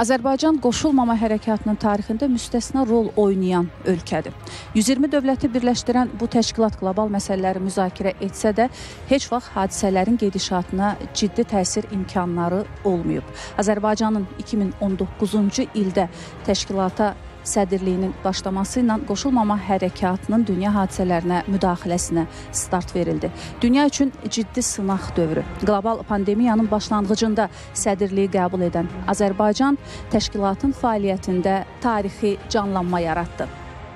Azərbaycan qoşulmama hərəkatının tarixində müstəsna rol oynayan ölkədir. 120 dövləti birləşdirən bu təşkilat qlobal məsələləri müzakirə etsə də, heç vaxt hadisələrin gedişatına ciddi təsir imkanları olmayıb. Azərbaycanın 2019-cu ildə təşkilata sədirliyinin başlaması ilə qoşulmama hərəkatının dünya hadisələrinə müdaxiləsinə start verildi. Dünya üçün ciddi sınaq dövrü. Qlobal pandemiyanın başlanğıcında sədirliyi qəbul edən Azərbaycan təşkilatın fəaliyyətində tarixi canlanma yaratdı.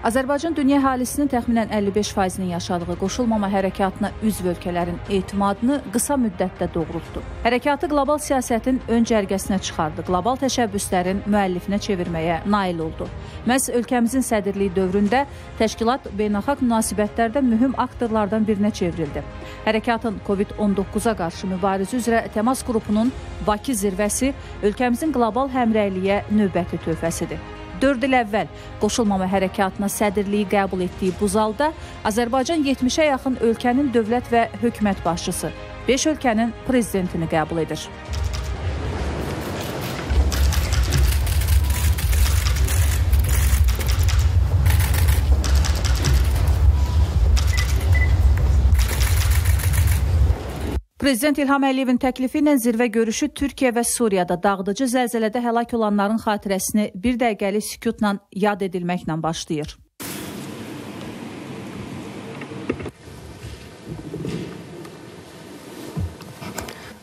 Azərbaycan dünya əhalisinin təxminən 55%-nin yaşadığı qoşulmama hərəkatına üzv ölkələrin etimadını qısa müddətdə doğrultdu. Hərəkatı qlobal siyasətin ön cərgəsinə çıxardı, qlobal təşəbbüslərin müəllifinə çevirməyə nail oldu. Məhz ölkəmizin sədrliyi dövründə təşkilat beynəlxalq münasibətlərdə mühüm aktorlardan birinə çevrildi. Hərəkatın COVID-19-a qarşı mübarizə üzrə təmas qrupunun Bakı zirvəsi ölkəmizin qlobal həmrəyliyə növbəti töhfəsidir. 4 il əvvəl qoşulmama hərəkatına sədrliyi qəbul etdiyi bu zalda Azərbaycan 70-ə yaxın ölkənin dövlət və hökumət başçısı, 5 ölkənin prezidentini qəbul edir. Prezident İlham Əliyevin təklifi ilə zirvə görüşü Türkiyə və Suriyada dağıdıcı zəlzələdə həlak olanların xatirəsini bir dəqiqəlik sükutla yad edilməklə başlayır.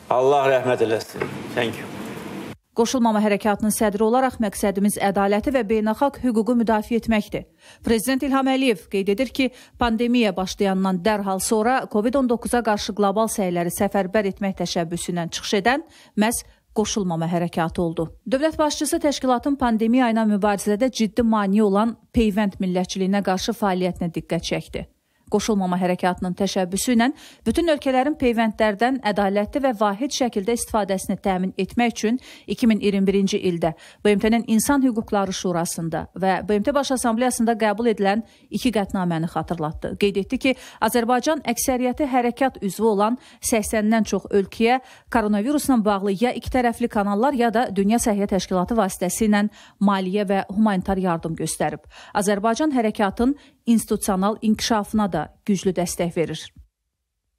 Allah rəhmət eləsin. Thank you. Qoşulmama hərəkatının sədri olaraq məqsədimiz ədaləti və beynəlxalq hüququ müdafiə etməkdir. Prezident İlham Əliyev qeyd edir ki, pandemiya başlayandan dərhal sonra COVID-19-a qarşı qlobal səyləri səfərbər etmək təşəbbüsündən çıxış edən məhz qoşulmama hərəkatı oldu. Dövlət başçısı təşkilatın pandemiya ilə mübarizədə ciddi mane olan peyvənd millətçiliyinə qarşı fəaliyyətinə diqqət çəkdi qoşulmama hərəkatının təşəbbüsü ilə bütün ölkələrin peyvəndlərdən ədalətli və vahid şəkildə istifadəsini təmin etmək üçün 2021-ci ildə BMT-nin İnsan Hüquqları Şurasında və BMT Baş Assambleyasında qəbul edilən iki qətnaməni xatırlatdı. Qeyd etdi ki, Azərbaycan əksəriyyəti hərəkat üzvü olan 80-dən çox ölkəyə koronavirusla bağlı ya iki tərəfli kanallar ya da Dünya Səhiyyə Təşkilatı vasitəsilə maliyyə və humanitar yardım göstərib. Azərbaycan hərəkatın institusional inkişafına da güclü dəstək verir.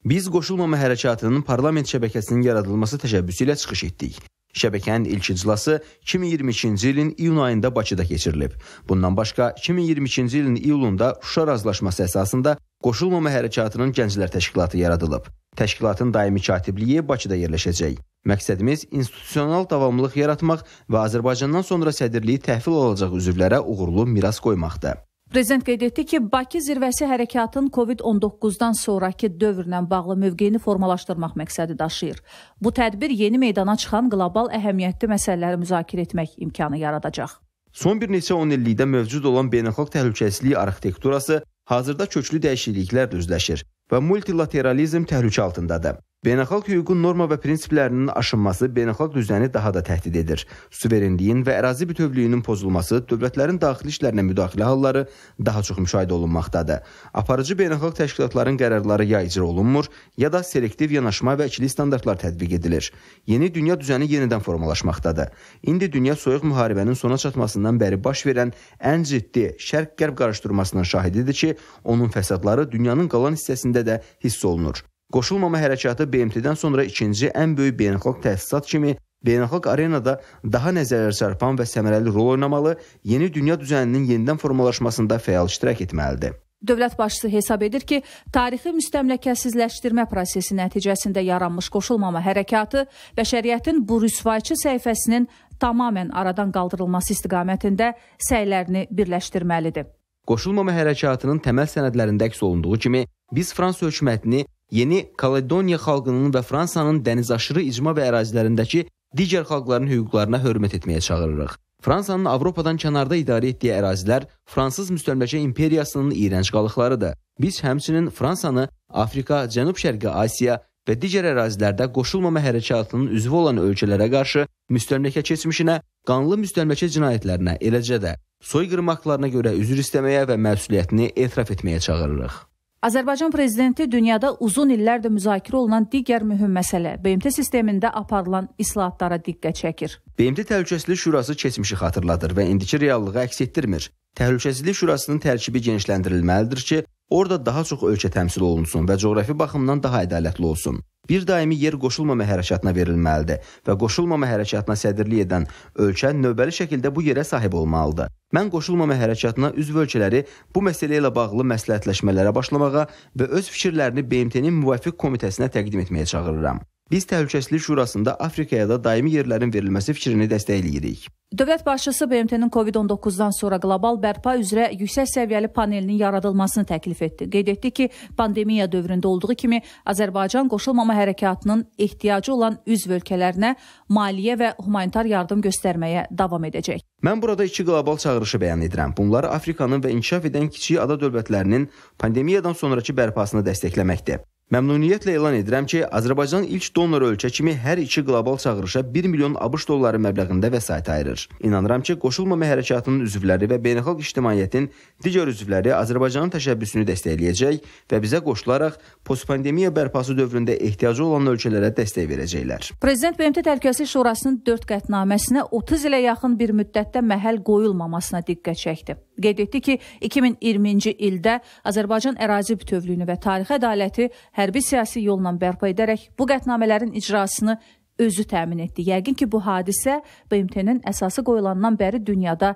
Biz qoşulmama hərəkatının parlament şəbəkəsinin yaradılması təşəbbüsü ilə çıxış etdik. Şəbəkənin ilk iclası 2022-ci ilin iyun ayında Bakıda keçirilib. Bundan başqa 2022-ci ilin iyulunda Şuşa razılaşması əsasında qoşulmama hərəkatının gənclər təşkilatı yaradılıb. Təşkilatın daimi katibliyi Bakıda yerləşəcək. Məqsədimiz institusional davamlılıq yaratmaq və Azərbaycandan sonra sədrliyi təhvil alacaq üzvlərə uğurlu miras qoymaqdır. Prezident qeyd etdi ki, Bakı zirvəsi hərəkatın COVID-19-dan sonrakı dövrlə bağlı mövqeyini formalaşdırmaq məqsədi daşıyır. Bu tədbir yeni meydana çıxan qlobal əhəmiyyətli məsələləri müzakirə etmək imkanı yaradacaq. Son bir neçə 10 illikdə mövcud olan beynəlxalq təhlükəsizlik arxitekturası hazırda köklü dəyişikliklərlə üzləşir və multilateralizm təhlükə altındadır. Beynəlxalq hüququn norma və prinsiplərinin aşınması beynəlxalq düzəni daha da təhdid edir. Suverenliyin və ərazi bütövlüyünün pozulması, dövlətlərin daxili işlərinə müdaxilə halları daha çox müşahidə olunmaqdadır. Aparıcı beynəlxalq təşkilatların qərarları ya icra olunmur, ya da selektiv yanaşma və ikili standartlar tətbiq edilir. Yeni dünya düzəni yenidən formalaşmaqdadır. İndi dünya soyuq müharibənin sona çatmasından bəri baş verən ən ciddi şərq-qərb qarışdırmasının şahididir ki, onun fəsadları dünyanın qalan hissəsində də hiss olunur. Qoşulmama hərəkatı BMT-dən sonra ikinci ən böyük beynəlxalq təsisat kimi beynəlxalq arenada daha nəzərə çarpan və səmərəli rol oynamalı, yeni dünya düzəninin yenidən formalaşmasında fəal iştirak etməlidir. Dövlət başçısı hesab edir ki, tarixi müstəmləkəsizləşdirmə prosesi nəticəsində yaranmış qoşulmama hərəkatı bəşəriyyətin bu rüsvayçı səhifəsinin tamamilə aradan qaldırılması istiqamətində səylərini birləşdirməlidir. Qoşulmama hərəkatının təməl sənədlərində əks olunduğu kimi, biz Fransa hökumətini Yeni Kaledoniya xalqının və Fransanın dənizaşırı icma və ərazilərindəki digər xalqların hüquqlarına hörmət etməyə çağırırıq. Fransanın Avropadan kənarda idarə etdiyi ərazilər Fransız müstəmləkə imperiyasının iyrənc qalıqlarıdır. Biz həmçinin Fransanı Afrika, Cənub-Şərqi Asiya və digər ərazilərdə qoşulmama hərəkatının üzvü olan ölkələrə qarşı müstəmləkə keçmişinə, qanlı müstəmləkə cinayətlərinə, eləcə də soyqırım aktlarına görə üzr istəməyə və məsuliyyətini etiraf etməyə çağırırıq. Azərbaycan prezidenti dünyada uzun illərdir müzakirə olunan digər mühüm məsələ BMT sistemində aparılan islahatlara diqqət çəkir. BMT Təhlükəsizlik Şurası keçmişi xatırladır və indiki reallığı əks etdirmir. Təhlükəsizlik Şurasının tərkibi genişləndirilməlidir ki, orada daha çox ölkə təmsil olunsun və coğrafi baxımdan daha ədalətli olsun bir daimi yer qoşulmama hərəkatına verilməlidir və qoşulmama hərəkatına sədrlik edən ölkə növbəli şəkildə bu yerə sahib olmalıdır. Mən qoşulmama hərəkatına üzv ölkələri bu məsələ ilə bağlı məsləhətləşmələrə başlamağa və öz fikirlərini BMT-nin müvafiq komitəsinə təqdim etməyə çağırıram. Biz Təhlükəsizlik Şurasında Afrikaya da daimi yerlərin verilməsi fikrini dəstəkləyirik. Dövlət başçısı BMT-nin COVID-19-dan sonra qlobal bərpa üzrə yüksək səviyyəli panelinin yaradılmasını təklif etdi. Qeyd etdi ki, pandemiya dövründə olduğu kimi Azərbaycan qoşulmama hərəkatının ehtiyacı olan üzv ölkələrinə maliyyə və humanitar yardım göstərməyə davam edəcək. Mən burada iki qlobal çağırışı bəyan edirəm. Bunlar Afrikanın və inkişaf edən kiçik ada dövlətlərinin pandemiyadan sonrakı bərpasını dəstəkləməkdir. Məmnuniyyətlə elan edirəm ki, Azərbaycan ilk donor ölkə kimi hər iki qlobal çağırışa 1 milyon ABŞ dolları məbləğində vəsait ayırır. İnanıram ki, qoşulmama hərəkatının üzvləri və beynəlxalq ictimaiyyətin digər üzvləri Azərbaycanın təşəbbüsünü dəstəkləyəcək və bizə qoşularaq postpandemiya bərpası dövründə ehtiyacı olan ölkələrə dəstək verəcəklər. Prezident BMT Təhlükəsizlik Şurasının 4 qətnaməsinə 30 ilə yaxın bir müddətdə məhəl qoyulmamasına diqqət çəkdi qeyd etdi ki, 2020-ci ildə Azərbaycan ərazi bütövlüyünü və tarixi ədaləti hərbi siyasi yolla bərpa edərək bu qətnamələrin icrasını özü təmin etdi. Yəqin ki, bu hadisə BMT-nin əsası qoyulandan bəri dünyada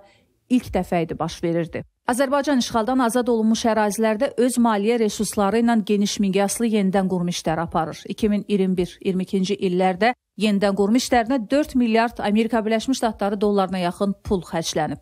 ilk dəfə idi baş verirdi. Azərbaycan işğaldan azad olunmuş ərazilərdə öz maliyyə resursları ilə geniş miqyaslı yenidən qurma işləri aparır. 2021-22-ci illərdə Yenidən qurma işlərinə 4 milyard Amerika Birləşmiş Ştatları dollarına yaxın pul xərclənib.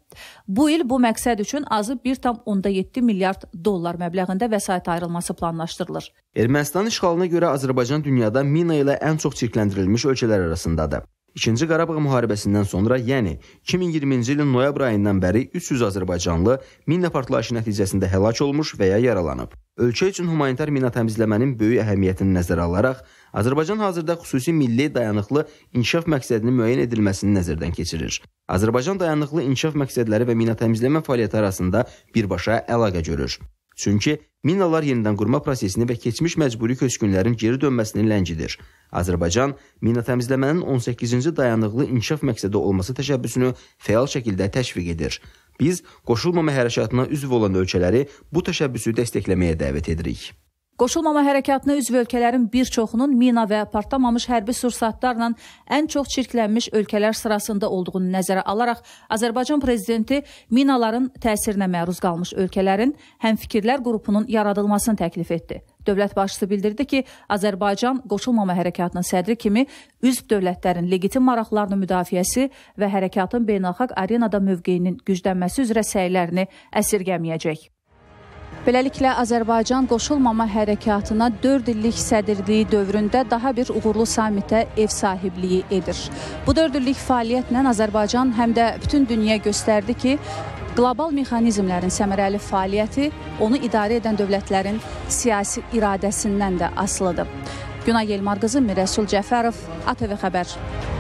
Bu il bu məqsəd üçün azı 1.7 milyard dollar məbləğində vəsait ayrılması planlaşdırılır. Ermənistan işğalına görə Azərbaycan dünyada mina ilə ən çox çirkləndirilmiş ölkələr arasındadır. İkinci Qarabağ müharibəsindən sonra, yəni 2020-ci ilin noyabr ayından bəri 300 azərbaycanlı mina partlayışı nəticəsində həlak olmuş və ya yaralanıb. Ölkə üçün humanitar mina təmizləmənin böyük əhəmiyyətini nəzərə alaraq, Azərbaycan hazırda xüsusi milli dayanıqlı inkişaf məqsədinin müəyyən edilməsini nəzərdən keçirir. Azərbaycan dayanıqlı inkişaf məqsədləri və mina təmizləmə fəaliyyəti arasında birbaşa əlaqə görür. Çünki minalar yenidən qurma prosesini və keçmiş məcburi köçkünlərin geri dönməsini ləngidir. Azərbaycan mina təmizləmənin 18-ci dayanıqlı inkişaf məqsədi olması təşəbbüsünü fəal şəkildə təşviq edir. Biz qoşulmama hərəkatına üzv olan ölkələri bu təşəbbüsü dəstəkləməyə dəvət edirik. Qoşulmama hərəkatına üzv ölkələrin bir çoxunun mina və partlamamış hərbi sursatlarla ən çox çirklənmiş ölkələr sırasında olduğunu nəzərə alaraq Azərbaycan prezidenti minaların təsirinə məruz qalmış ölkələrin həmfikirlər qrupunun yaradılmasını təklif etdi. Dövlət başçısı bildirdi ki, Azərbaycan qoşulmama hərəkatının sədri kimi üzv dövlətlərin legitim maraqlarının müdafiəsi və hərəkatın beynəlxalq arenada mövqeyinin güclənməsi üzrə səylərini əsirgəməyəcək. Beləliklə, Azərbaycan qoşulmama hərəkatına 4 illik sədirliyi dövründə daha bir uğurlu samitə ev sahibliyi edir. Bu 4 illik fəaliyyətlə Azərbaycan həm də bütün dünya göstərdi ki, qlobal mexanizmlərin səmərəli fəaliyyəti onu idarə edən dövlətlərin siyasi iradəsindən də asılıdır. Günay Yelmarqızı, Mirəsul Cəfərov, ATV Xəbər.